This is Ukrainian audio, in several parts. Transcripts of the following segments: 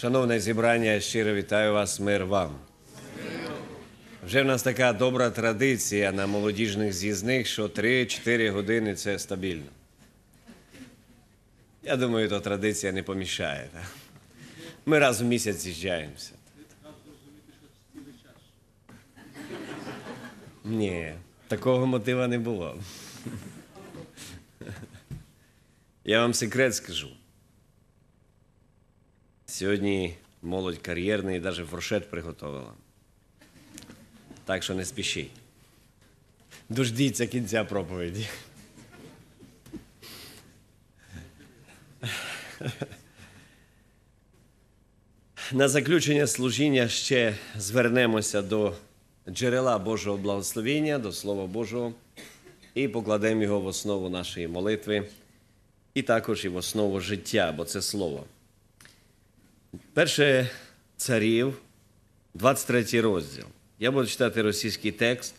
Шановне зібрання, щиро вітаю вас, мир вам. Вже в нас така добра традиція на молодіжних з'їзних, що 3-4 години це стабільно. Я думаю, то традиція не помішає. Так? Ми раз в місяць з'їжджаємося. Ні, такого мотива не було. Я вам секрет скажу. Сьогодні молодь кар'єрний і навіть фуршет приготувала. Так що не спішіть. Дождіться кінця проповіді. На заключення служіння ще звернемося до джерела Божого благословення, до Слова Божого, і покладемо його в основу нашої молитви, і також і в основу життя, бо це слово. Перше царів, 23 розділ. Я буду читати російський текст.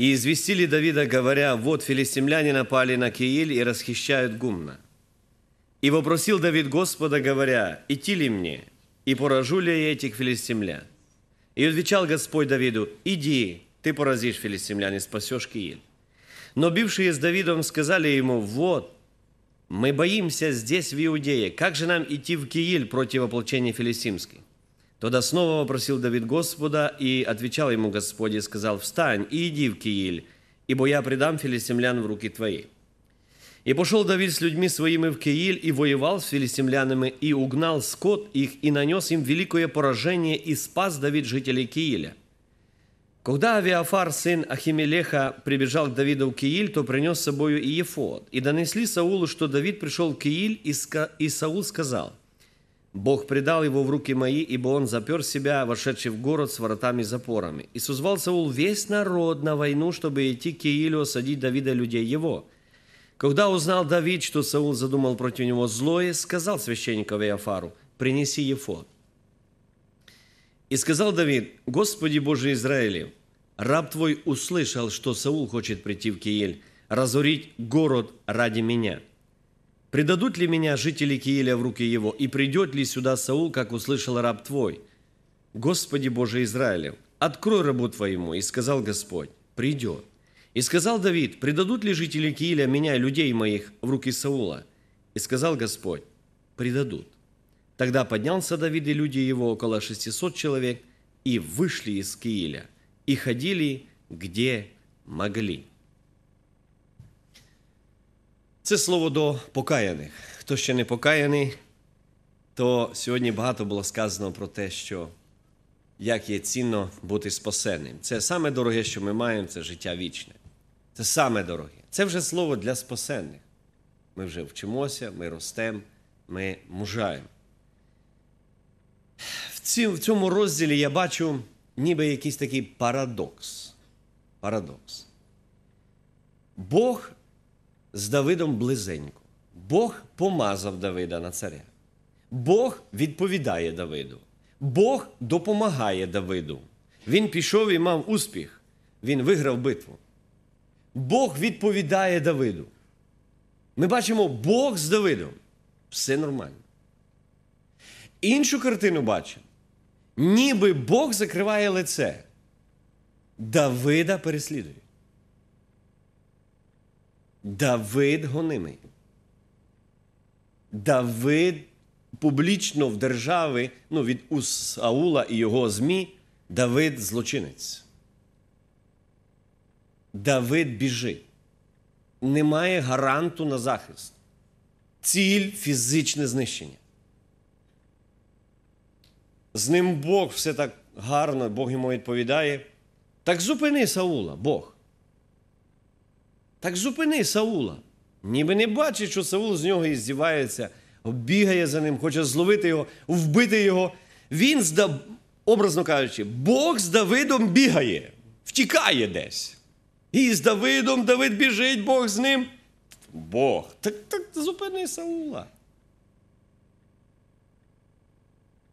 «И известили Давида, говоря, вот филистимляне напали на Кииль и расхищают гумна. И вопросил Давид Господа, говоря, идти ли мне, и поражу ли я этих филистимлян? И отвечал Господь Давиду, иди, ты поразишь филистимлян и спасешь Кииль. Но бившие с Давидом сказали ему, вот, мы боимся здесь, в Иудее. Как же нам идти в Кииль против ополчения филистимской? Тогда снова вопросил Давид Господа, и отвечал ему Господь и сказал, «Встань и иди в Кииль, ибо я предам филистимлян в руки твои». И пошел Давид с людьми своими в Кииль и воевал с филистимлянами, и угнал скот их, и нанес им великое поражение, и спас Давид жителей Кииля. Когда Авиафар, сын Ахимелеха, прибежал к Давиду в Кииль, то принес с собою и Ефод. И донесли Саулу, что Давид пришел в Кииль, и, ска... и Саул сказал, «Бог предал его в руки мои, ибо он запер себя, вошедший в город с воротами и запорами». И созвал Саул весь народ на войну, чтобы идти к Киилю осадить Давида людей его. Когда узнал Давид, что Саул задумал против него злое, сказал священнику Авиафару, «Принеси Ефод». И сказал Давид, «Господи Боже Израилев, раб твой услышал, что Саул хочет прийти в Киель, разорить город ради меня. Предадут ли меня жители Киеля в руки его, и придет ли сюда Саул, как услышал раб твой? Господи Боже Израилев, открой рабу твоему». И сказал Господь, «Придет». И сказал Давид, «Предадут ли жители Киеля меня, людей моих, в руки Саула?» И сказал Господь, «Предадут». Тогда поднялся Давид и люди его, около 600 человек, и вышли из Кииля, и ходили, где могли. Це слово до покаяних. Хто ще не покаяний, то сьогодні багато було сказано про те, що як є цінно бути спасеним. Це саме дороге, що ми маємо, це життя вічне. Це саме дороге. Це вже слово для спасенних. Ми вже вчимося, ми ростемо, ми мужаємо. В цьому розділі я бачу ніби якийсь такий парадокс. Парадокс. Бог з Давидом близенько. Бог помазав Давида на царя. Бог відповідає Давиду. Бог допомагає Давиду. Він пішов і мав успіх. Він виграв битву. Бог відповідає Давиду. Ми бачимо Бог з Давидом. Все нормально іншу картину бачимо. Ніби Бог закриває лице. Давида переслідує. Давид гонимий. Давид публічно в держави, ну від Усаула і його змі, Давид злочинець. Давид біжи. Немає гаранту на захист. Ціль фізичне знищення з ним Бог все так гарно, Бог йому відповідає. Так зупини Саула, Бог. Так зупини Саула. Ніби не бачить, що Саул з нього іздівається, бігає за ним, хоче зловити його, вбити його. Він, образно кажучи, Бог з Давидом бігає, втікає десь. І з Давидом Давид біжить, Бог з ним. Бог. Так, так зупини Саула.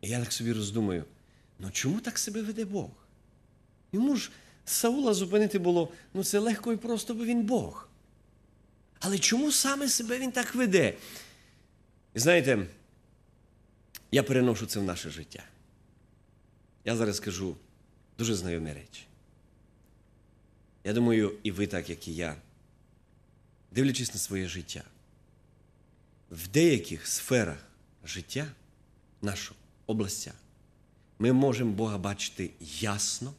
І я так собі роздумаю, ну чому так себе веде Бог? Йому ж Саула зупинити було, ну це легко і просто, бо він Бог. Але чому саме себе він так веде? І знаєте, я переношу це в наше життя. Я зараз скажу дуже знайомі речі. Я думаю, і ви так, як і я, дивлячись на своє життя, в деяких сферах життя нашого областях. Ми можемо Бога бачити ясно,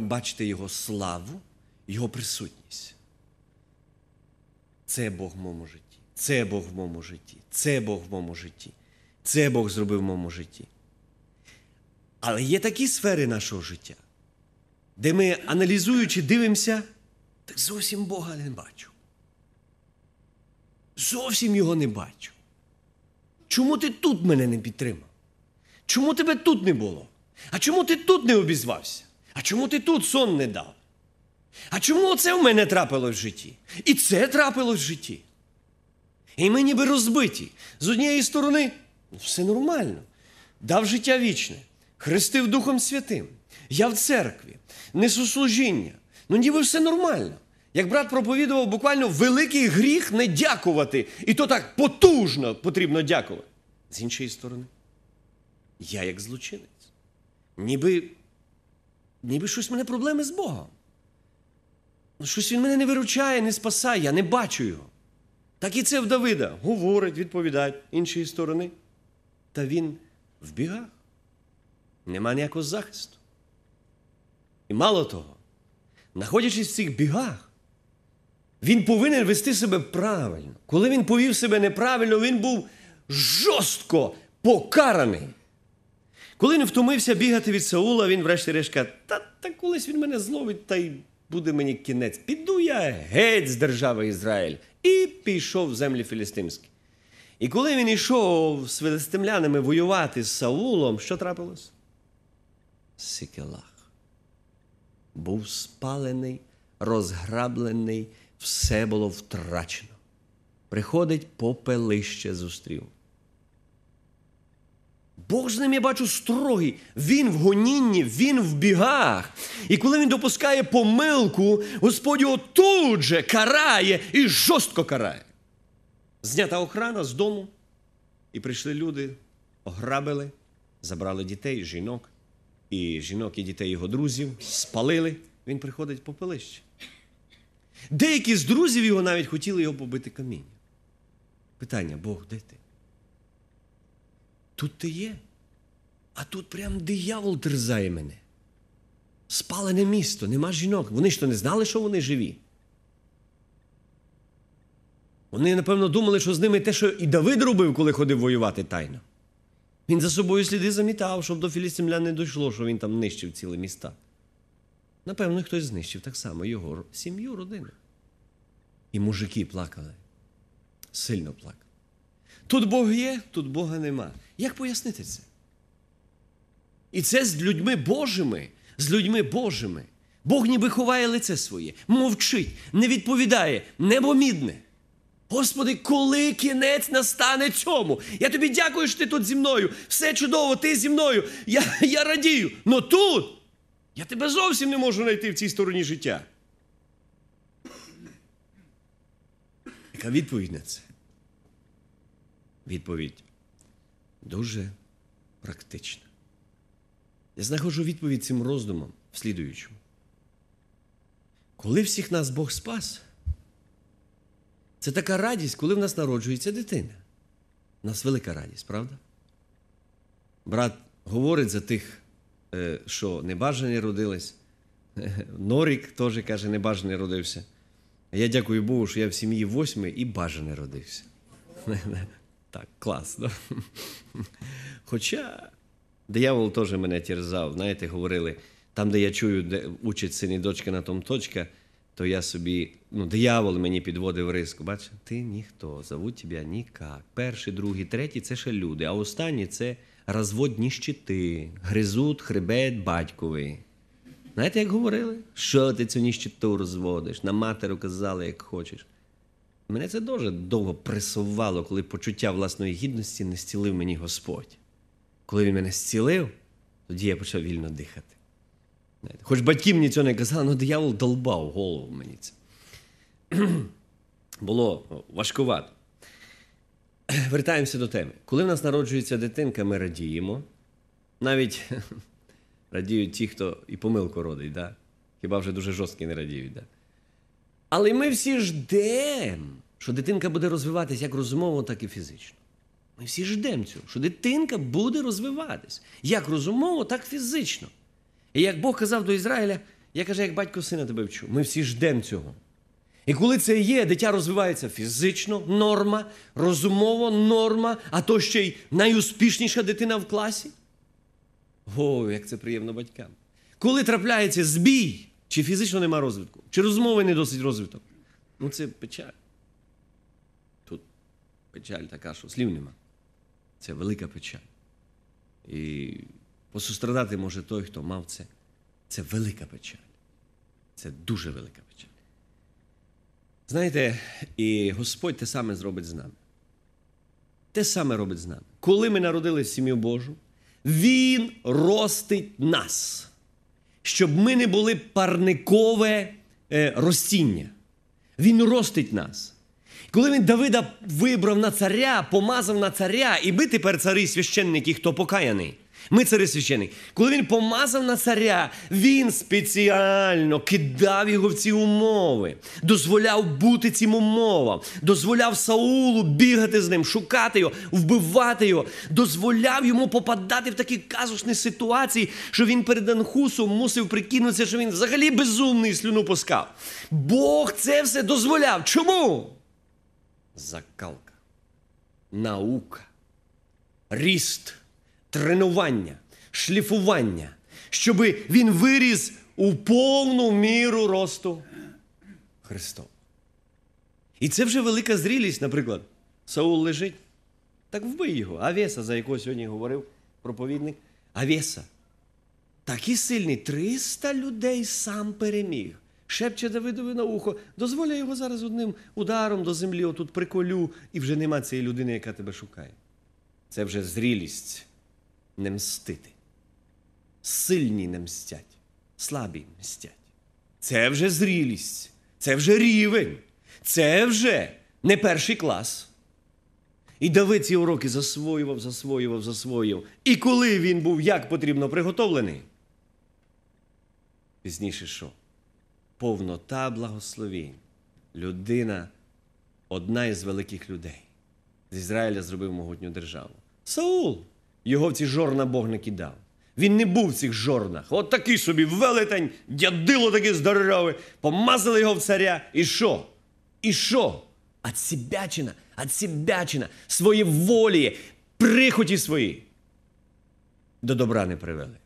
бачити Його славу, Його присутність. Це Бог в моєму житті, це Бог в моєму житті, це Бог в моєму житті, це Бог зробив в моєму житті. Але є такі сфери нашого життя, де ми, аналізуючи, дивимося, так зовсім Бога не бачу. Зовсім його не бачу. Чому ти тут мене не підтримав? Чому тебе тут не було? А чому ти тут не обізвався? А чому ти тут сон не дав? А чому це в мене трапилось в житті? І це трапилось в житті. І ми ніби розбиті. З однієї сторони, ну, все нормально. Дав життя вічне, хрестив Духом Святим. Я в церкві, несу служіння. Ну, ніби все нормально. Як брат проповідував, буквально великий гріх не дякувати. І то так потужно потрібно дякувати. З іншої сторони я як злочинець. Ніби ніби щось в мене проблеми з Богом. Щось він мене не виручає, не спасає, я не бачу його. Так і це в Давида. Говорить, відповідає іншої сторони. Та він в бігах. Нема ніякого захисту. І мало того, знаходячись в цих бігах, він повинен вести себе правильно. Коли він повів себе неправильно, він був жорстко покараний. Коли не втомився бігати від Саула, він врешті-решт каже, та, та колись він мене зловить, та й буде мені кінець. Піду я геть з держави Ізраїль і пішов в землі філістимські. І коли він йшов з філістимлянами воювати з Саулом, що трапилось? Сікелах був спалений, розграблений, все було втрачено. Приходить попелище зустрів. Бог з ним я бачу строгий. Він в гонінні, він в бігах. І коли він допускає помилку, Господь його тут же карає і жорстко карає. Знята охрана з дому, і прийшли люди, ограбили, забрали дітей, жінок, і жінок і дітей його друзів спалили. Він приходить по пилище. Деякі з друзів його навіть хотіли його побити камінням. Питання Бог, де ти? Тут ти є, а тут прям диявол терзає мене. Спалене місто, нема жінок. Вони ж то не знали, що вони живі. Вони, напевно, думали, що з ними те, що і Давид робив, коли ходив воювати тайно. Він за собою сліди замітав, щоб до філістимлян не дійшло, що він там нищив ціле міста. Напевно, хтось знищив так само його сім'ю, родину. І мужики плакали, сильно плакали. Тут Бог є, тут Бога нема. Як пояснити це? І це з людьми Божими, з людьми Божими. Бог ніби ховає лице своє, мовчить, не відповідає, небомідне. Господи, коли кінець настане цьому? Я тобі дякую, що ти тут зі мною. Все чудово, ти зі мною. Я я радію. Но тут я тебе зовсім не можу знайти в цій стороні життя. Яка відповідь на це? Відповідь дуже практична. Я знаходжу відповідь цим роздумам в слідуючому. Коли всіх нас Бог спас, це така радість, коли в нас народжується дитина. У нас велика радість, правда? Брат говорить за тих, е, що небажані родились. Норік теж каже, небажаний родився. Я дякую Богу, що я в сім'ї восьмий і бажаний родився. Так, класно. Хоча диявол теж мене тірзав, знаєте, говорили, там, де я чую, де учить сині дочки, на том точка, то я собі, ну, диявол мені підводив риску. Бачиш, ти ніхто, зовуть тебе нікак. Перший, другий, третій це ще люди, а останні це розводні щити, гризут, хребет, батьковий. Знаєте, як говорили? Що ти цю ніщиту розводиш? На матеру казали, як хочеш. Мене це дуже довго пресувало, коли почуття власної гідності не зцілив мені Господь. Коли він мене зцілив, тоді я почав вільно дихати. Знаєте, Хоч батьки мені цього не казали, але диявол долбав голову мені це. Було важкувато. Вертаємося до теми. Коли в нас народжується дитинка, ми радіємо. Навіть радіють ті, хто і помилку родить, да? хіба вже дуже жорсткі не радіють. Да? Але ми всі ждемо що дитинка буде розвиватись як розумово, так і фізично. Ми всі ждемо цього, що дитинка буде розвиватись як розумово, так і фізично. І як Бог казав до Ізраїля, я кажу, як батько сина тебе вчу, ми всі ждемо цього. І коли це є, дитя розвивається фізично, норма, розумово, норма, а то ще й найуспішніша дитина в класі. О, як це приємно батькам. Коли трапляється збій, чи фізично нема розвитку, чи розмови не досить розвиток, ну це печаль печаль така, що слів нема. Це велика печаль. І посустрадати може той, хто мав це. Це велика печаль. Це дуже велика печаль. Знаєте, і Господь те саме зробить з нами. Те саме робить з нами. Коли ми народили сім'ю Божу, Він ростить нас, щоб ми не були парникове е, ростіння. Він ростить нас. Коли він Давида вибрав на царя, помазав на царя, і ми тепер цари священники, хто покаяний. Ми цари священники. Коли він помазав на царя, він спеціально кидав його в ці умови, дозволяв бути цим умовам, дозволяв Саулу бігати з ним, шукати його, вбивати його, дозволяв йому попадати в такі казусні ситуації, що він перед Анхусом мусив прикинутися, що він взагалі безумний слюну пускав. Бог це все дозволяв. Чому? закалка, наука, ріст, тренування, шліфування, щоби він виріс у повну міру росту Христова. І це вже велика зрілість, наприклад, Саул лежить. Так вбий його. Авеса, за якого сьогодні говорив проповідник. Авеса. Такий сильний, 300 людей сам переміг шепче Давидові на ухо, дозволь його зараз одним ударом до землі, отут приколю, і вже нема цієї людини, яка тебе шукає. Це вже зрілість не мстити. Сильні не мстять, слабі мстять. Це вже зрілість, це вже рівень, це вже не перший клас. І Давид ці уроки засвоював, засвоював, засвоював. І коли він був як потрібно приготовлений, пізніше що? повнота благословінь. Людина одна із великих людей. З Ізраїля зробив могутню державу. Саул його в ці жорна Бог не кидав. Він не був в цих жорнах. От такий собі велетень, дядило таке здорове, помазали його в царя. І що? І що? Отсібячина, адсібячина, свої волі, прихоті свої. До добра не привели.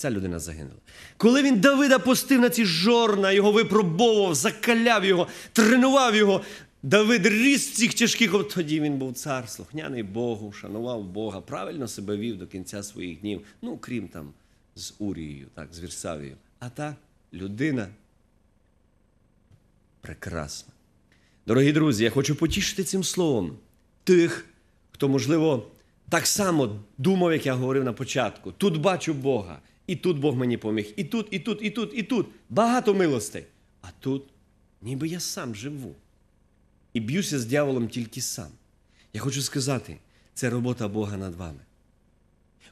Ця людина загинула. Коли він Давида пустив на ці жорна, його випробовував, закаляв його, тренував його. Давид ріс цих тяжких, от тоді він був цар, слухняний Богу, шанував Бога, правильно себе вів до кінця своїх днів, ну крім там з Урією, так, з Вірсавією. А та людина прекрасна. Дорогі друзі, я хочу потішити цим словом тих, хто, можливо, так само думав, як я говорив на початку. Тут бачу Бога. І тут Бог мені поміг, і тут, і тут, і тут, і тут. Багато милостей. А тут, ніби я сам живу. І б'юся з дьяволом тільки сам. Я хочу сказати, це робота Бога над вами.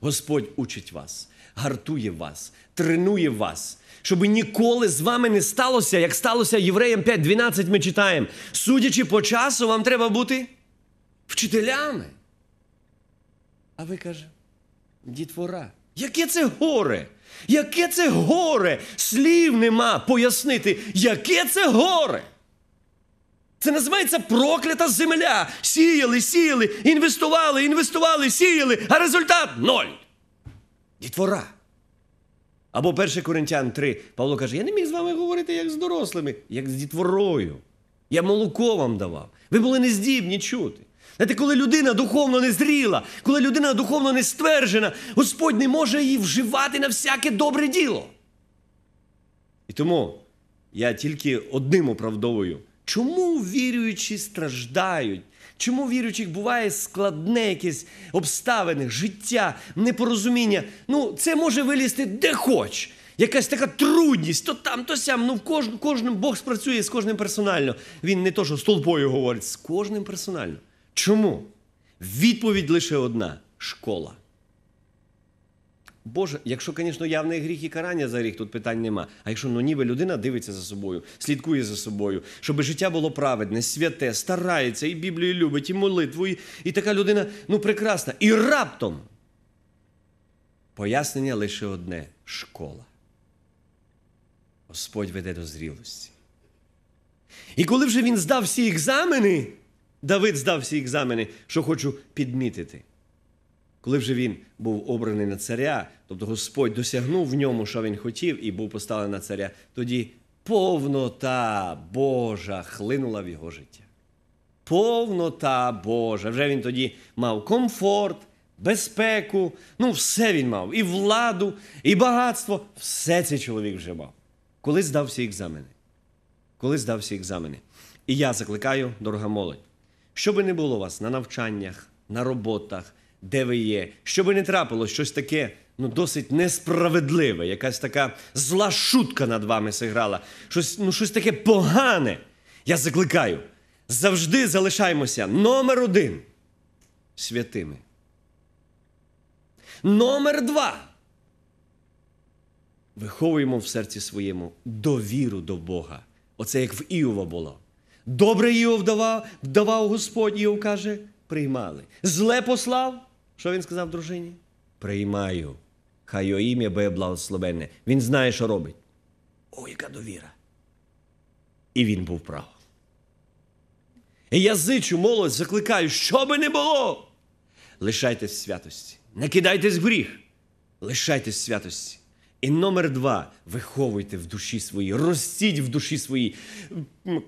Господь учить вас, гартує вас, тренує вас, щоб ніколи з вами не сталося, як сталося Євреям 5.12 ми читаємо. Судячи по часу, вам треба бути вчителями. А ви каже, дітвора. Яке це горе? Яке це горе? Слів нема пояснити, яке це горе? Це називається проклята земля. Сіяли, сіяли, інвестували, інвестували, сіяли, а результат ноль. Дітвора. Або 1 Коринтян 3 Павло каже: я не міг з вами говорити як з дорослими, як з дітворою. Я молоко вам давав. Ви були нездібні чути. Знаєте, коли людина духовно не зріла, коли людина духовно не стверджена, Господь не може її вживати на всяке добре діло. І тому я тільки одним оправдовую, чому віруючі страждають? Чому віруючих буває складне якесь обставини, життя, непорозуміння? Ну, це може вилізти де хоч. Якась така трудність, то там, то сям. Ну, в кож, кожним Бог спрацює з кожним персонально. Він не то, що з толпою говорить, з кожним персонально. Чому? Відповідь лише одна школа. Боже, якщо, звісно, явний гріх і карання за гріх, тут питань нема. А якщо ну ніби людина дивиться за собою, слідкує за собою, щоб життя було праведне, святе, старається, і Біблію любить, і молитву, і, і така людина ну прекрасна. І раптом пояснення лише одне школа. Господь веде до зрілості. І коли вже він здав всі екзамени. Давид здав всі екзамени, що хочу підмітити. Коли вже він був обраний на царя, тобто Господь досягнув в ньому, що він хотів, і був поставлений на царя, тоді повнота Божа хлинула в його життя. Повнота Божа. Вже він тоді мав комфорт, безпеку, ну все він мав, і владу, і багатство. Все це чоловік вже мав. Коли здав всі екзамени. Коли здав всі екзамени. І я закликаю, дорога молодь. Що би не було у вас на навчаннях, на роботах, де ви є, що би не трапилось щось таке ну, досить несправедливе, якась така зла шутка над вами зіграла, щось, ну, щось таке погане. Я закликаю. Завжди залишаємося номер один святими. Номер два. Виховуємо в серці своєму довіру до Бога. Оце як в Іова було. Добре його вдавав, вдавав Господь, його каже, приймали. Зле послав. Що він сказав дружині? Приймаю. Хай його ім'я буде благословенне. Він знає, що робить. О, яка довіра! І він був прав. І я зичу, молодь, закликаю, що би не було. Лишайтесь святості. Не кидайтесь в гріх. Лишайтесь святості. І номер два виховуйте в душі своїй, розсіть в душі своїй,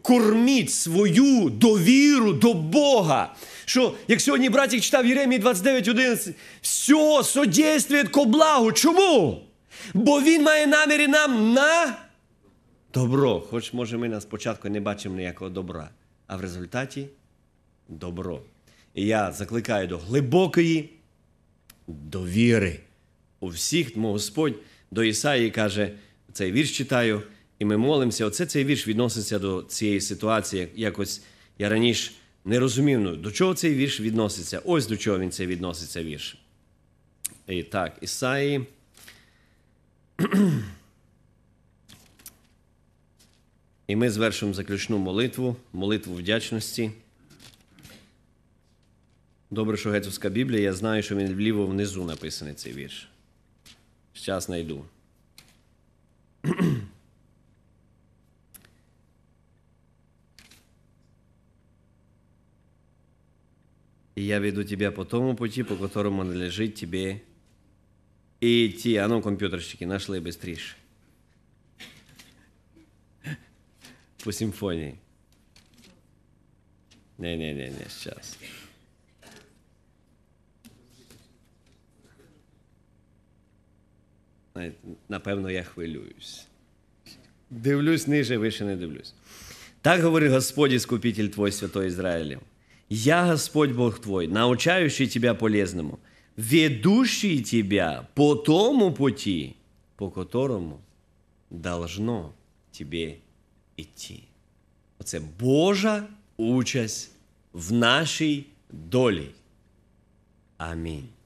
корміть свою довіру до Бога. Що, як сьогодні братік читав Єремії 29.11, все содействує ко благу. Чому? Бо він має наміри нам на добро. Хоч, може, ми на спочатку не бачимо ніякого добра, а в результаті добро. І я закликаю до глибокої довіри. У всіх, тому Господь до Ісаї каже, цей вірш читаю, і ми молимося. Оце цей вірш відноситься до цієї ситуації. Якось я раніше не розумів, ну, до чого цей вірш відноситься. Ось до чого він це відноситься вірш. І так, Ісаї. І ми звершимо заключну молитву, молитву вдячності. Добре, що Гецовська Біблія, я знаю, що він вліво внизу написаний цей вірш. Сейчас найду. И я веду тебя по тому пути, по которому надлежит тебе идти. А ну, компьютерщики, нашли быстрее. По симфонии. Не, Не-не-не, сейчас. напевно, я хвилююсь. Дивлюсь ниже, вище не дивлюсь. Так говорит Господь, Искупитель Твой, Святой Ізраїлів: Я Господь Бог Твой, научающий Тебя полезному, ведущий Тебя по тому пути, по которому должно Тебе йти. Оце Божа участь в нашій долі. Амінь.